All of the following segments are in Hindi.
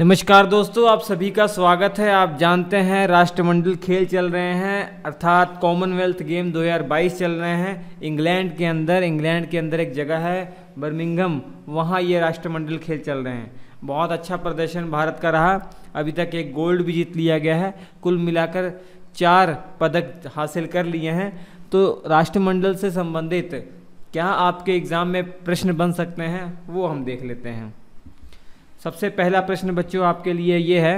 नमस्कार दोस्तों आप सभी का स्वागत है आप जानते हैं राष्ट्रमंडल खेल चल रहे हैं अर्थात कॉमनवेल्थ गेम 2022 चल रहे हैं इंग्लैंड के अंदर इंग्लैंड के अंदर एक जगह है बर्मिंगम वहाँ ये राष्ट्रमंडल खेल चल रहे हैं बहुत अच्छा प्रदर्शन भारत का रहा अभी तक एक गोल्ड भी जीत लिया गया है कुल मिलाकर चार पदक हासिल कर लिए हैं तो राष्ट्रमंडल से संबंधित क्या आपके एग्ज़ाम में प्रश्न बन सकते हैं वो हम देख लेते हैं सबसे पहला प्रश्न बच्चों आपके लिए ये है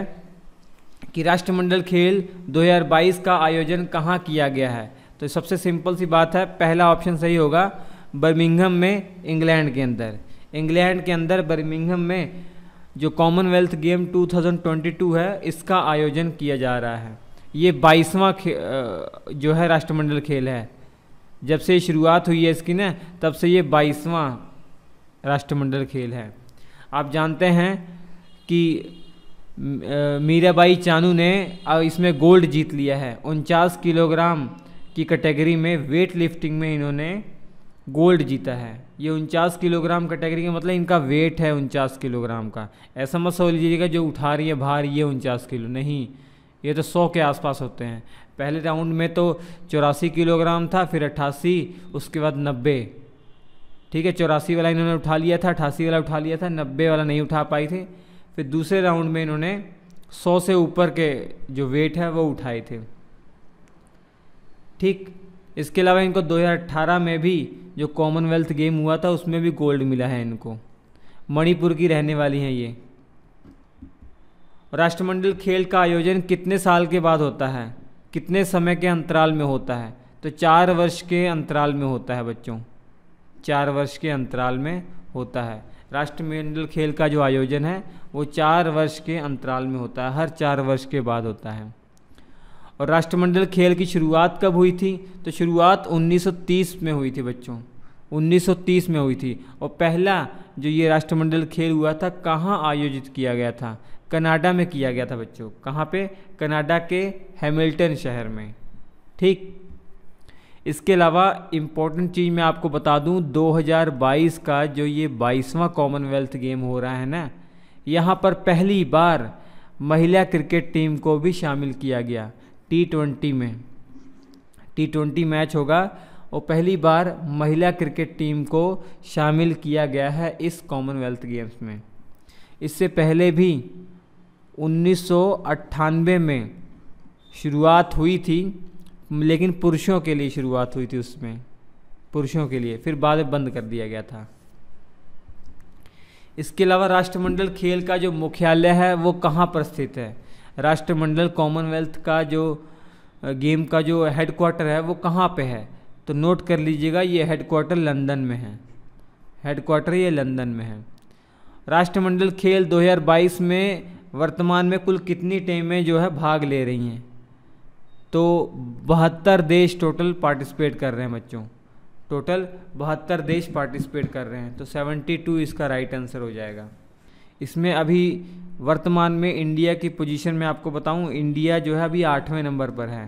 कि राष्ट्रमंडल खेल 2022 का आयोजन कहाँ किया गया है तो सबसे सिंपल सी बात है पहला ऑप्शन सही होगा बर्मिंगहम में इंग्लैंड के अंदर इंग्लैंड के अंदर बर्मिंगम में जो कॉमनवेल्थ गेम 2022 है इसका आयोजन किया जा रहा है ये बाईसवां जो है राष्ट्रमंडल खेल है जब से शुरुआत हुई है इसकी ना तब से ये बाईसवां राष्ट्रमंडल खेल है आप जानते हैं कि मीराबाई चानू ने इसमें गोल्ड जीत लिया है उनचास किलोग्राम की कैटेगरी में वेट लिफ्टिंग में इन्होंने गोल्ड जीता है ये उनचास किलोग्राम कैटेगरी का मतलब इनका वेट है उनचास किलोग्राम का ऐसा मत समझ लीजिएगा जो उठा रही है भार ये उनचास किलो नहीं ये तो सौ के आसपास होते हैं पहले राउंड में तो चौरासी किलोग्राम था फिर अट्ठासी उसके बाद नब्बे ठीक है चौरासी वाला इन्होंने उठा लिया था अठासी वाला उठा लिया था नब्बे वाला नहीं उठा पाए थे फिर दूसरे राउंड में इन्होंने सौ से ऊपर के जो वेट है वो उठाए थे ठीक इसके अलावा इनको 2018 में भी जो कॉमनवेल्थ गेम हुआ था उसमें भी गोल्ड मिला है इनको मणिपुर की रहने वाली हैं ये राष्ट्रमंडल खेल का आयोजन कितने साल के बाद होता है कितने समय के अंतराल में होता है तो चार वर्ष के अंतराल में होता है बच्चों चार वर्ष के अंतराल में होता है राष्ट्रमंडल खेल का जो आयोजन है वो चार वर्ष के अंतराल में होता है हर चार वर्ष के बाद होता है और राष्ट्रमंडल खेल की शुरुआत कब हुई थी तो शुरुआत 1930 में हुई थी बच्चों 1930 में हुई थी और पहला जो ये राष्ट्रमंडल खेल हुआ था कहाँ आयोजित किया गया था कनाडा में किया गया था बच्चों कहाँ पे कनाडा के हैमिल्टन शहर में ठीक इसके अलावा इम्पोर्टेंट चीज़ मैं आपको बता दूं 2022 का जो ये बाईसवां कॉमनवेल्थ गेम हो रहा है ना यहाँ पर पहली बार महिला क्रिकेट टीम को भी शामिल किया गया टी ट्वेंटी में टी ट्वेंटी मैच होगा और पहली बार महिला क्रिकेट टीम को शामिल किया गया है इस कॉमनवेल्थ गेम्स में इससे पहले भी उन्नीस में शुरुआत हुई थी लेकिन पुरुषों के लिए शुरुआत हुई थी उसमें पुरुषों के लिए फिर बाद में बंद कर दिया गया था इसके अलावा राष्ट्रमंडल खेल का जो मुख्यालय है वो कहाँ पर स्थित है राष्ट्रमंडल कॉमनवेल्थ का जो गेम का जो हेडक्वार्टर है वो कहाँ पे है तो नोट कर लीजिएगा ये हेडक्वार्टर लंदन में है हेडक्वार्टर ये लंदन में है राष्ट्रमंडल खेल 2022 में वर्तमान में कुल कितनी टीमें जो है भाग ले रही हैं तो बहत्तर देश टोटल पार्टिसिपेट कर रहे हैं बच्चों टोटल बहत्तर देश पार्टिसिपेट कर रहे हैं तो 72 इसका राइट आंसर हो जाएगा इसमें अभी वर्तमान में इंडिया की पोजीशन में आपको बताऊं इंडिया जो है अभी आठवें नंबर पर है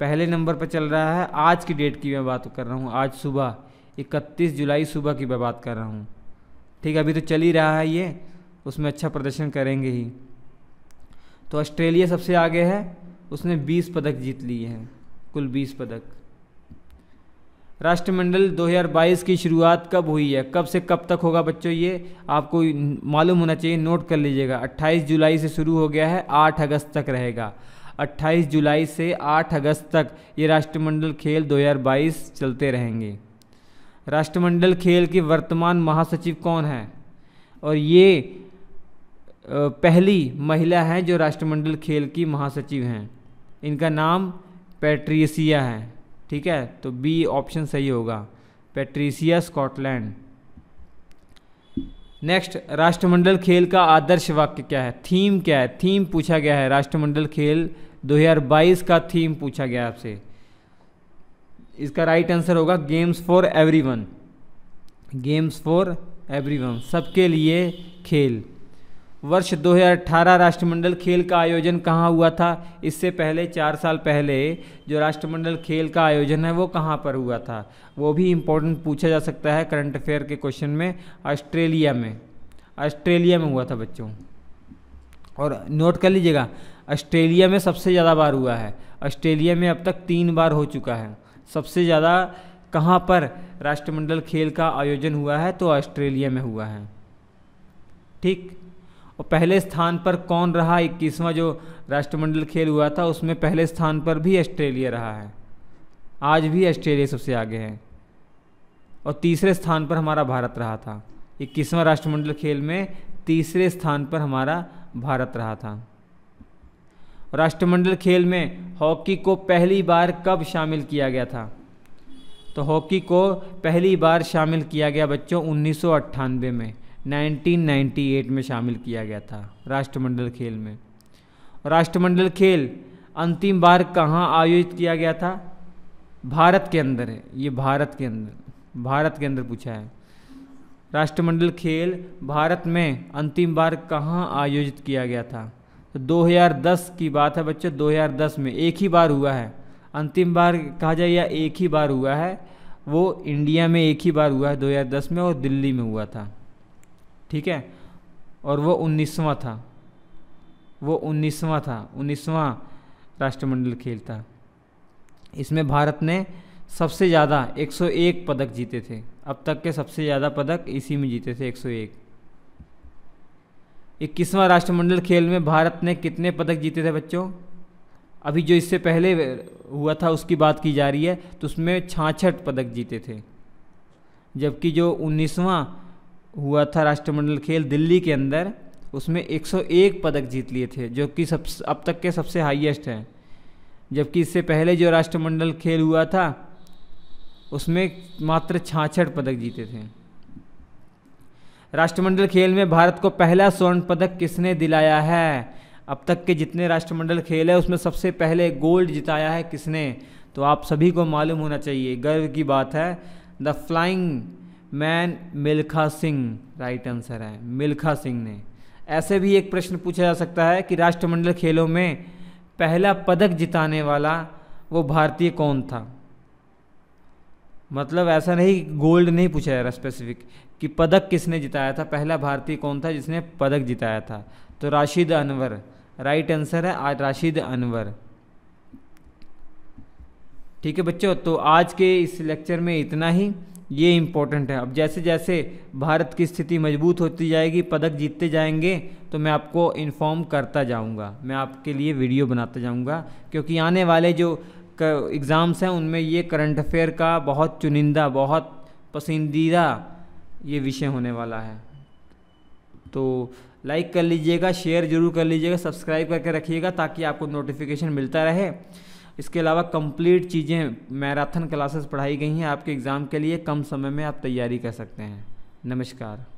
पहले नंबर पर चल रहा है आज की डेट की मैं बात कर रहा हूँ आज सुबह इकतीस जुलाई सुबह की मैं बात कर रहा हूँ ठीक है अभी तो चल ही रहा है ये उसमें अच्छा प्रदर्शन करेंगे ही तो ऑस्ट्रेलिया सबसे आगे है उसने 20 पदक जीत लिए हैं कुल 20 पदक राष्ट्रमंडल 2022 की शुरुआत कब हुई है कब से कब तक होगा बच्चों ये आपको मालूम होना चाहिए नोट कर लीजिएगा 28 जुलाई से शुरू हो गया है 8 अगस्त तक रहेगा 28 जुलाई से 8 अगस्त तक ये राष्ट्रमंडल खेल 2022 चलते रहेंगे राष्ट्रमंडल खेल के वर्तमान महासचिव कौन हैं और ये पहली महिला हैं जो राष्ट्रमंडल खेल की महासचिव हैं इनका नाम पेट्रीसिया है ठीक है तो बी ऑप्शन सही होगा पेट्रीसिया स्कॉटलैंड नेक्स्ट राष्ट्रमंडल खेल का आदर्श वाक्य क्या है थीम क्या है थीम पूछा गया है राष्ट्रमंडल खेल 2022 का थीम पूछा गया आपसे इसका राइट आंसर होगा games for everyone games for everyone सबके लिए खेल वर्ष 2018 राष्ट्रमंडल खेल का आयोजन कहाँ हुआ था इससे पहले चार साल पहले जो राष्ट्रमंडल खेल का आयोजन है वो कहाँ पर हुआ था वो भी इम्पोर्टेंट पूछा जा सकता है करंट अफेयर के क्वेश्चन में ऑस्ट्रेलिया में ऑस्ट्रेलिया में हुआ था बच्चों और नोट कर लीजिएगा ऑस्ट्रेलिया में सबसे ज़्यादा बार हुआ है ऑस्ट्रेलिया में अब तक तीन बार हो चुका है सबसे ज़्यादा कहाँ पर राष्ट्रमंडल खेल का आयोजन हुआ है तो ऑस्ट्रेलिया में हुआ है ठीक और पहले स्थान पर कौन रहा इक्कीसवां जो राष्ट्रमंडल खेल हुआ था उसमें पहले स्थान पर भी ऑस्ट्रेलिया रहा है आज भी ऑस्ट्रेलिया सबसे आगे है और तीसरे स्थान पर हमारा भारत रहा था इक्कीसवां राष्ट्रमंडल खेल में तीसरे स्थान पर हमारा भारत रहा था राष्ट्रमंडल खेल में हॉकी को पहली बार कब शामिल किया गया था तो हॉकी को पहली बार शामिल किया गया बच्चों उन्नीस में 1998 में शामिल किया गया था राष्ट्रमंडल खेल में राष्ट्रमंडल खेल अंतिम बार कहाँ आयोजित किया गया था भारत के अंदर है ये भारत के अंदर भारत के अंदर पूछा है राष्ट्रमंडल खेल भारत में अंतिम बार कहाँ आयोजित किया गया था तो 2010 की बात है बच्चों 2010 में एक ही बार हुआ है अंतिम बार कहा जाए या एक ही बार हुआ है वो इंडिया में एक ही बार हुआ है 2010 में और दिल्ली में हुआ था ठीक है और वो उन्नीसवा था वो उन्नीसवां था उन्नीसवा राष्ट्रमंडल खेल था इसमें भारत ने सबसे ज़्यादा 101 पदक जीते थे अब तक के सबसे ज़्यादा पदक इसी में जीते थे 101 इक्कीसवां राष्ट्रमंडल खेल में भारत ने कितने पदक जीते थे बच्चों अभी जो इससे पहले हुआ था उसकी बात की जा रही है तो उसमें छाछठ पदक जीते थे जबकि जो उन्नीसवां हुआ था राष्ट्रमंडल खेल दिल्ली के अंदर उसमें 101 पदक जीत लिए थे जो कि सब अब तक के सबसे हाईएस्ट हैं जबकि इससे पहले जो राष्ट्रमंडल खेल हुआ था उसमें मात्र छाछठ पदक जीते थे राष्ट्रमंडल खेल में भारत को पहला स्वर्ण पदक किसने दिलाया है अब तक के जितने राष्ट्रमंडल खेल है उसमें सबसे पहले गोल्ड जिताया है किसने तो आप सभी को मालूम होना चाहिए गर्व की बात है the flying man Milkha Singh right answer है मिल्खा सिंह ने ऐसे भी एक प्रश्न पूछा जा सकता है कि राष्ट्रमंडल खेलों में पहला पदक जिताने वाला वो भारतीय कौन था मतलब ऐसा नहीं गोल्ड नहीं पूछा जा रहा स्पेसिफिक कि पदक किसने जिताया था पहला भारतीय कौन था जिसने पदक जिताया था तो राशिद अनवर राइट आंसर है आज राशिद अनवर ठीक है बच्चों तो आज के इस लेक्चर में इतना ही ये इम्पोर्टेंट है अब जैसे जैसे भारत की स्थिति मजबूत होती जाएगी पदक जीतते जाएंगे तो मैं आपको इन्फॉर्म करता जाऊंगा मैं आपके लिए वीडियो बनाता जाऊंगा क्योंकि आने वाले जो एग्ज़ाम्स हैं उनमें ये करंट अफेयर का बहुत चुनिंदा बहुत पसंदीदा ये विषय होने वाला है तो लाइक कर लीजिएगा शेयर ज़रूर कर लीजिएगा सब्सक्राइब करके रखिएगा ताकि आपको नोटिफिकेशन मिलता रहे इसके अलावा कंप्लीट चीज़ें मैराथन क्लासेस पढ़ाई गई हैं आपके एग्ज़ाम के लिए कम समय में आप तैयारी कर सकते हैं नमस्कार